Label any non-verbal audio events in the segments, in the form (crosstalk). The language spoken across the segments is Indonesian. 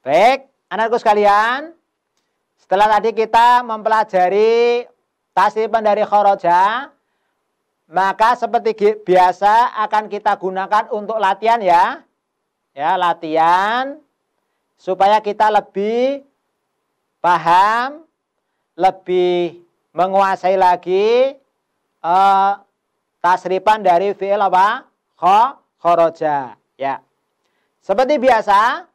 Baik, anakku sekalian, setelah tadi kita mempelajari tasrifan dari khoroja, maka seperti biasa akan kita gunakan untuk latihan ya. Ya, latihan supaya kita lebih paham, lebih menguasai lagi eh, tasrifan dari fi'il apa? Kho, khoroja. Ya. Seperti biasa,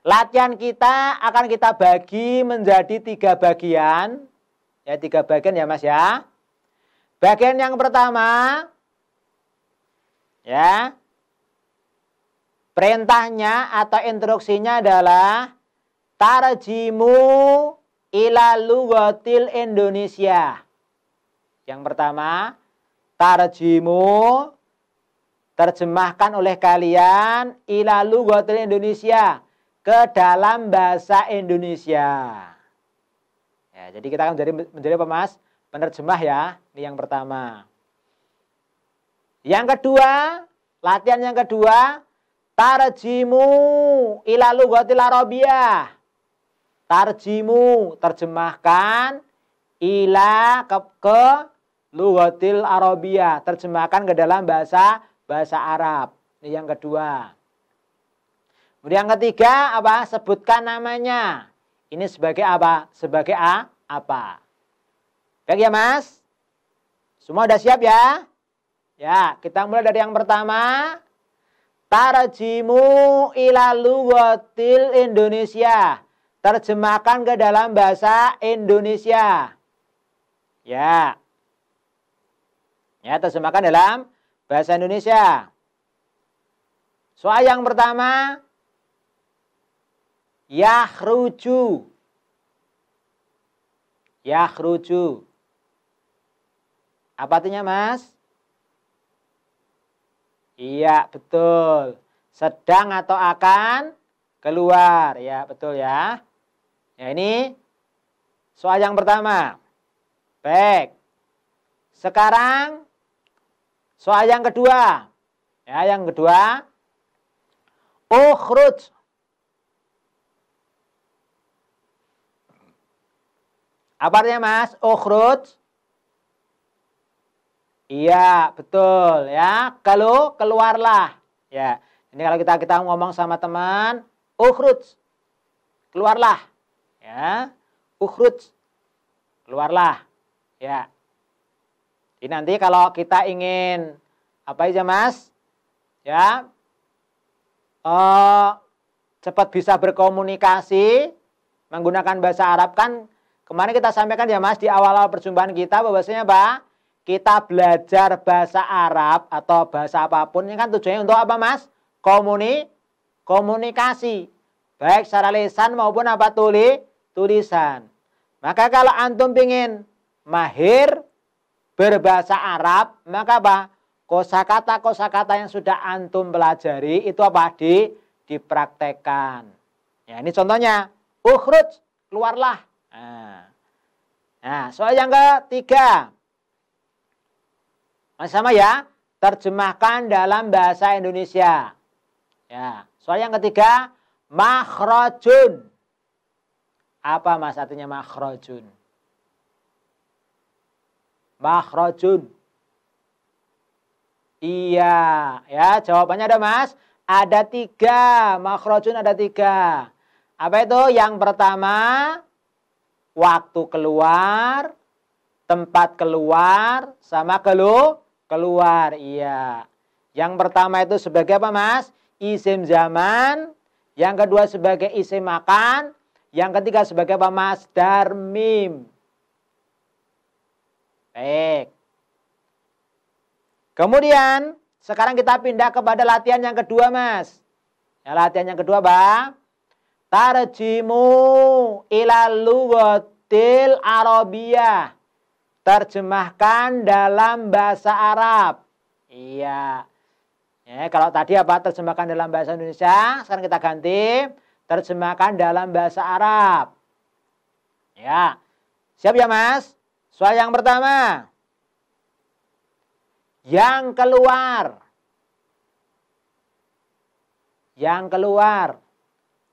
Latihan kita akan kita bagi menjadi tiga bagian. Ya, tiga bagian ya Mas ya. Bagian yang pertama, ya, perintahnya atau instruksinya adalah tarjimu ila lugatil Indonesia. Yang pertama, tarjimu terjemahkan oleh kalian ila lugatil Indonesia ke dalam bahasa Indonesia. Ya, jadi kita akan menjadi menjadi pemas penerjemah ya. Ini yang pertama. Yang kedua, latihan yang kedua, tarjimu ilalu gotila arabiyah. Tarjimu terjemahkan ila ke, ke arabiyah, terjemahkan ke dalam bahasa bahasa Arab. Ini yang kedua. Kemudian yang ketiga apa? Sebutkan namanya. Ini sebagai apa? Sebagai A apa? Baik ya Mas? Semua sudah siap ya? Ya, kita mulai dari yang pertama. Tarjimu ila lugatil Indonesia. Terjemahkan ke dalam bahasa Indonesia. Ya. Ya, terjemahkan dalam bahasa Indonesia. Soal yang pertama, Yahruju. Yahruju. Apa artinya mas? Iya betul. Sedang atau akan keluar. Ya betul ya. Ya ini soal yang pertama. Baik. Sekarang soal yang kedua. Ya yang kedua. Ukhruj. Apa artinya mas? Ukhruj. Oh, iya, betul ya. Kalau keluarlah. Ya. Ini kalau kita kita ngomong sama teman, ukhruj. Oh, keluarlah. Ya. Ukhruj. Oh, keluarlah. Ya. Jadi nanti kalau kita ingin apa aja mas? Ya. Eh, cepat bisa berkomunikasi menggunakan bahasa Arab kan Kemarin kita sampaikan ya Mas di awal-awal perjumpaan kita bahwasanya Pak, kita belajar bahasa Arab atau bahasa apapun ini kan tujuannya untuk apa Mas? Komuni komunikasi baik secara lisan maupun apa tuli tulisan. Maka kalau antum pingin mahir berbahasa Arab, maka apa? Kosakata-kosakata yang sudah antum pelajari itu apa? Di dipraktekkan. Ya, ini contohnya, ukhruj, keluarlah. Nah, Nah, soal yang ketiga. Masih sama ya, terjemahkan dalam bahasa Indonesia. Ya, soal yang ketiga, makhrajun. Apa mas artinya makhrajun? Makhrajun. Iya, ya jawabannya ada mas. Ada tiga, makhrojun ada tiga. Apa itu? Yang pertama, waktu keluar, tempat keluar, sama kelu keluar. Iya. Yang pertama itu sebagai apa mas? Isim zaman. Yang kedua sebagai isim makan. Yang ketiga sebagai apa mas? Darmim. Baik. Kemudian sekarang kita pindah kepada latihan yang kedua mas. Ya, latihan yang kedua bang. Tarjimu ila lugatil Arabiyah. Terjemahkan dalam bahasa Arab. Iya. Ya, kalau tadi apa terjemahkan dalam bahasa Indonesia, sekarang kita ganti terjemahkan dalam bahasa Arab. Ya. Siap ya, Mas? Soal yang pertama. Yang keluar. Yang keluar.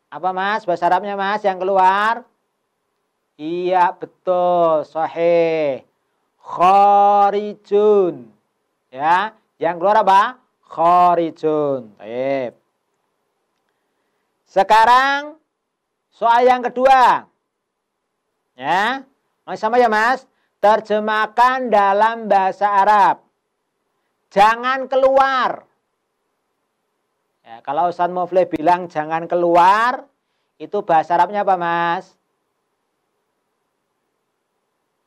Apa mas? Bahasa Arabnya mas yang keluar? Iya betul, sahih. Khorijun. Ya, yang keluar apa? Khorijun. Baik. Sekarang soal yang kedua. Ya. Masih sama ya, Mas? Terjemahkan dalam bahasa Arab. Jangan keluar Ya, kalau Ustaz Muflih bilang jangan keluar, itu bahasa Arabnya apa mas?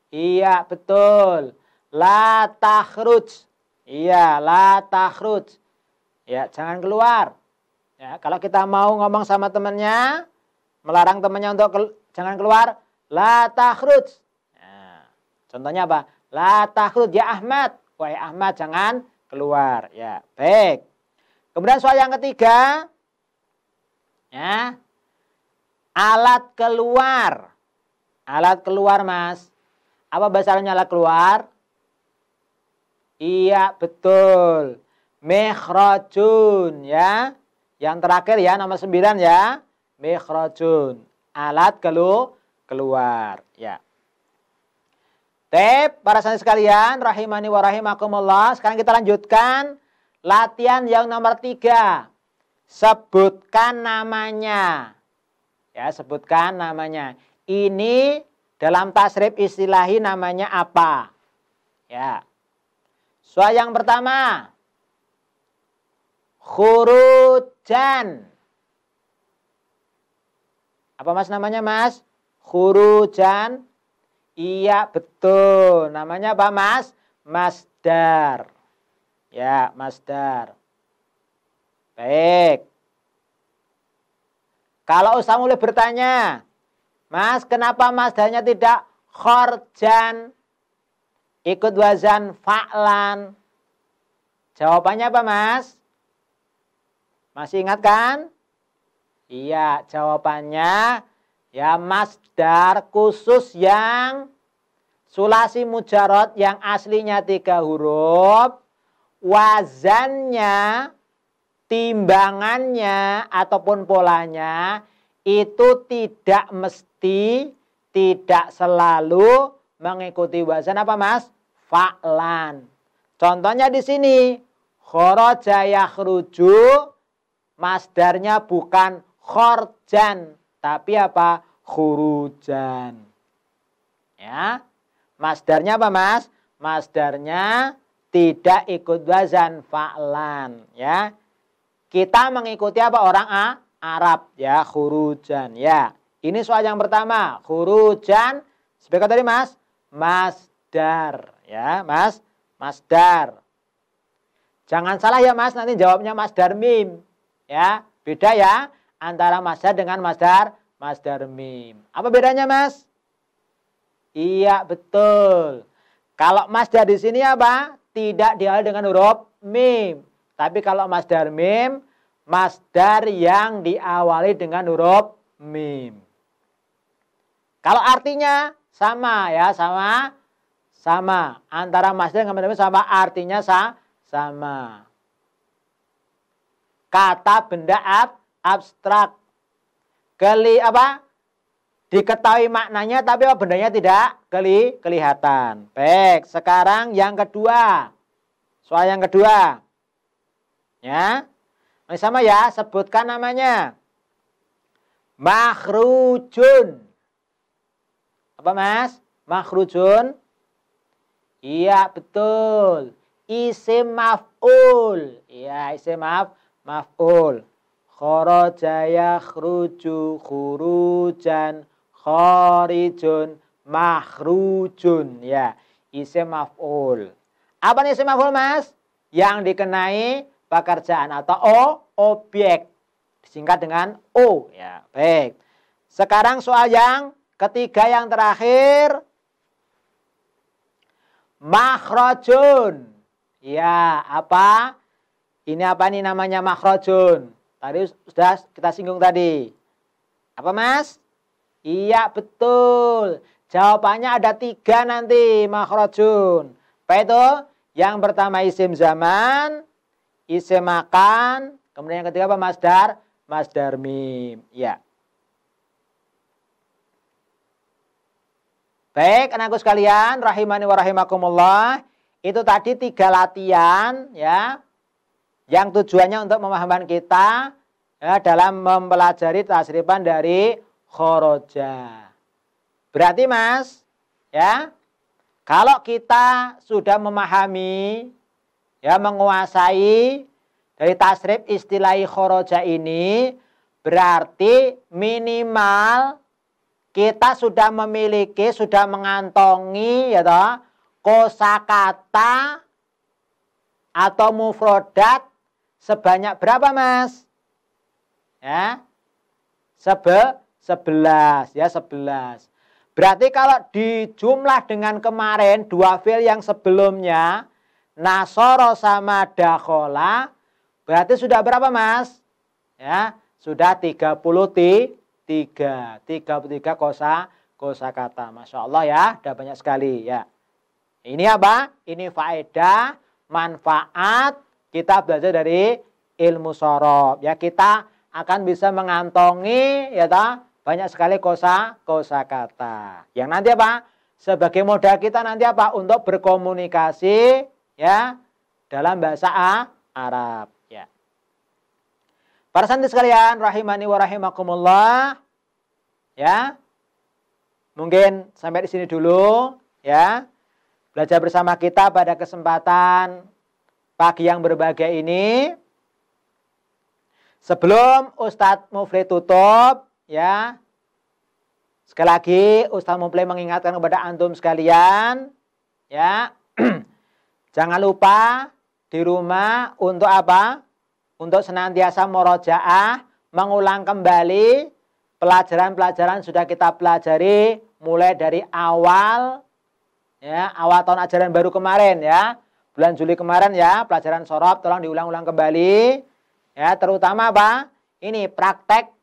Iya betul. La tahruj. Iya la tahruj. Ya jangan keluar. Ya, kalau kita mau ngomong sama temannya, melarang temannya untuk ke, jangan keluar, la tahruj. Ya, contohnya apa? La tahruj ya Ahmad. Wahai Ahmad jangan keluar. Ya baik. Kemudian soal yang ketiga, ya, alat keluar. Alat keluar, Mas. Apa bahasanya alat keluar? Iya, betul. Mikhrajun, ya. Yang terakhir ya, nomor sembilan ya. Mikhrajun. Alat kelu keluar, ya. Tep, para santri sekalian, rahimani wa rahimakumullah. Sekarang kita lanjutkan Latihan yang nomor tiga, sebutkan namanya. Ya, sebutkan namanya. Ini dalam tasrif istilahi namanya apa? Ya. Soal yang pertama, khurujan. Apa mas namanya mas? Khurujan. Iya betul. Namanya apa mas? Masdar. Ya, masdar. Baik. Kalau usah mulai bertanya, Mas, kenapa masdarnya tidak khorjan? Ikut wazan fa'lan. Jawabannya apa, Mas? Masih ingat kan? Iya, jawabannya ya masdar khusus yang sulasi mujarot yang aslinya tiga huruf wazannya, timbangannya ataupun polanya itu tidak mesti, tidak selalu mengikuti wazan apa mas? Fa'lan. Contohnya di sini, khoroja yakhruju, masdarnya bukan khorjan, tapi apa? Khurujan. Ya, masdarnya apa mas? Masdarnya tidak ikut wazan fa'lan ya. Kita mengikuti apa orang A? Arab ya khurujan ya. Ini soal yang pertama, khurujan sebagai tadi Mas, masdar ya, Mas, masdar. Jangan salah ya Mas, nanti jawabnya masdar mim ya. Beda ya antara masdar dengan masdar masdar mim. Apa bedanya Mas? Iya, betul. Kalau masdar di sini apa? tidak diawali dengan huruf mim. Tapi kalau masdar mim, masdar yang diawali dengan huruf mim. Kalau artinya sama ya, sama sama. Antara masdar dengan mim sama artinya sa, sama. Kata benda ab, abstrak. Keli apa? diketahui maknanya tapi apa bendanya tidak keli kelihatan. Baik, sekarang yang kedua. Soal yang kedua. Ya. Ini sama ya, sebutkan namanya. Makhrujun. Apa Mas? Makhrujun? Iya, betul. Isim maf'ul. Iya, isim maf maf'ul. jaya khruju khurujan Kharijun, makhrujun ya. Isim maf'ul. Apa nih isim maf'ul Mas? Yang dikenai pekerjaan atau o objek disingkat dengan o ya. Baik. Sekarang soal yang ketiga yang terakhir makhrajun. Ya, apa? Ini apa nih namanya makhrajun? Tadi sudah kita singgung tadi. Apa Mas? Iya betul. Jawabannya ada tiga nanti Makrojun. Apa itu? Yang pertama isim zaman, isim makan, kemudian yang ketiga apa masdar? Masdar mim. Ya. Baik, anakku sekalian, rahimani wa rahimakumullah. Itu tadi tiga latihan ya. Yang tujuannya untuk memahamkan kita ya, dalam mempelajari tasriban dari khoroja. Berarti mas, ya, kalau kita sudah memahami, ya menguasai dari tasrif istilah khoroja ini, berarti minimal kita sudah memiliki, sudah mengantongi, ya toh, kosakata atau mufrodat sebanyak berapa mas? Ya, sebe 11 ya 11. Berarti kalau dijumlah dengan kemarin dua fil yang sebelumnya nasoro sama dakola berarti sudah berapa Mas? Ya, sudah puluh 33 kosa kosa kata. Masya Allah ya, sudah banyak sekali ya. Ini apa? Ini faedah, manfaat kita belajar dari ilmu sorob. Ya kita akan bisa mengantongi ya ta, banyak sekali kosa, kosa kata. Yang nanti apa? Sebagai modal kita nanti apa? Untuk berkomunikasi ya dalam bahasa A, Arab. Ya. Para santri sekalian, rahimani wa rahimakumullah. Ya. Mungkin sampai di sini dulu ya. Belajar bersama kita pada kesempatan pagi yang berbahagia ini. Sebelum Ustadz Mufri tutup, ya. Sekali lagi Ustaz Mufli mengingatkan kepada antum sekalian ya. (clears throat) Jangan lupa di rumah untuk apa? Untuk senantiasa murojaah, mengulang kembali pelajaran-pelajaran sudah kita pelajari mulai dari awal ya, awal tahun ajaran baru kemarin ya. Bulan Juli kemarin ya, pelajaran sorot tolong diulang-ulang kembali ya, terutama apa? Ini praktek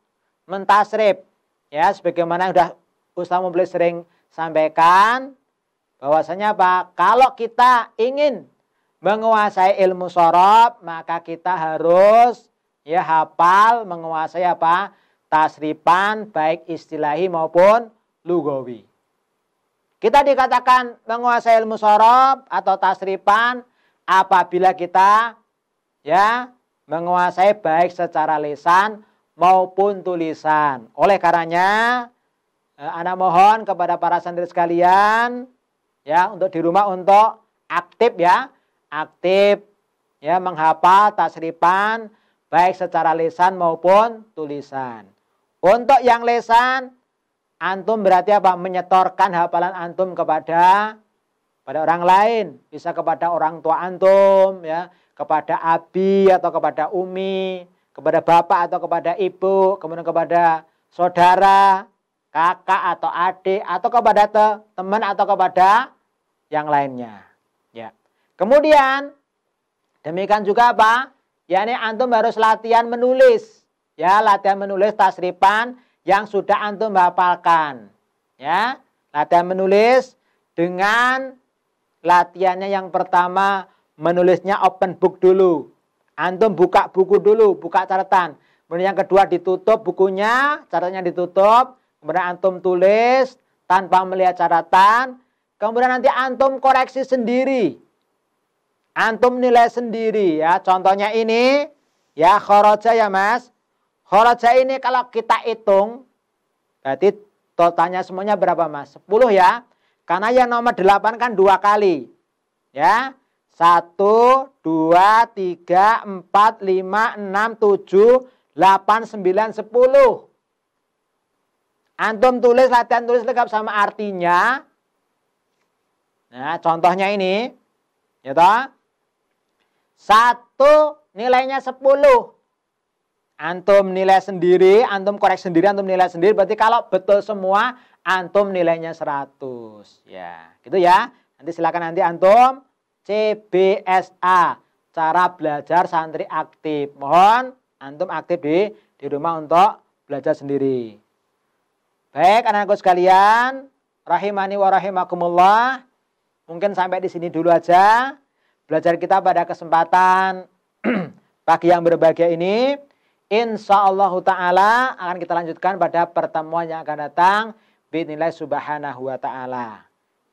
mentasrif. Ya, sebagaimana sudah Ustaz Mubli sering sampaikan bahwasanya apa? Kalau kita ingin menguasai ilmu sorob, maka kita harus ya hafal menguasai apa? tasrifan baik istilahi maupun lugawi. Kita dikatakan menguasai ilmu sorob atau tasrifan apabila kita ya menguasai baik secara lisan maupun tulisan. Oleh karenanya, eh, anak mohon kepada para santri sekalian ya untuk di rumah untuk aktif ya, aktif ya menghafal tasrifan baik secara lisan maupun tulisan. Untuk yang lisan antum berarti apa? menyetorkan hafalan antum kepada pada orang lain, bisa kepada orang tua antum ya, kepada abi atau kepada umi kepada bapak atau kepada ibu, kemudian kepada saudara, kakak atau adik atau kepada teman atau kepada yang lainnya. Ya. Kemudian demikian juga apa? yakni antum harus latihan menulis. Ya, latihan menulis tasripan yang sudah antum hafalkan. Ya, latihan menulis dengan latihannya yang pertama menulisnya open book dulu. Antum buka buku dulu, buka catatan. Kemudian yang kedua ditutup bukunya, catatannya ditutup. Kemudian antum tulis tanpa melihat catatan. Kemudian nanti antum koreksi sendiri. Antum nilai sendiri ya. Contohnya ini ya khoroja ya mas. Khoroja ini kalau kita hitung berarti totalnya semuanya berapa mas? 10 ya. Karena yang nomor 8 kan dua kali. Ya. Satu, dua, tiga, empat, lima, enam, tujuh, delapan, sembilan, sepuluh. Antum tulis latihan tulis lengkap sama artinya. Nah, contohnya ini. Ya toh? Satu nilainya sepuluh. Antum nilai sendiri, antum korek sendiri, antum nilai sendiri. Berarti kalau betul semua, antum nilainya seratus. Ya, gitu ya. Nanti silakan nanti antum CBSA, cara belajar santri aktif. Mohon antum aktif di di rumah untuk belajar sendiri. Baik anak-anakku sekalian, rahimani wa rahimakumullah. Mungkin sampai di sini dulu aja belajar kita pada kesempatan (clears throat) pagi yang berbahagia ini. Insya Allah Ta'ala akan kita lanjutkan pada pertemuan yang akan datang. Bismillah subhanahu wa ta'ala.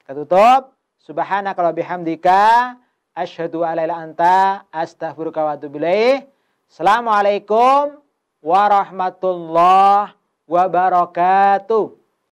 ketutup Subhanaka wa bihamdika asyhadu alla ilaha anta astaghfiruka wa atubu Assalamualaikum warahmatullahi wabarakatuh.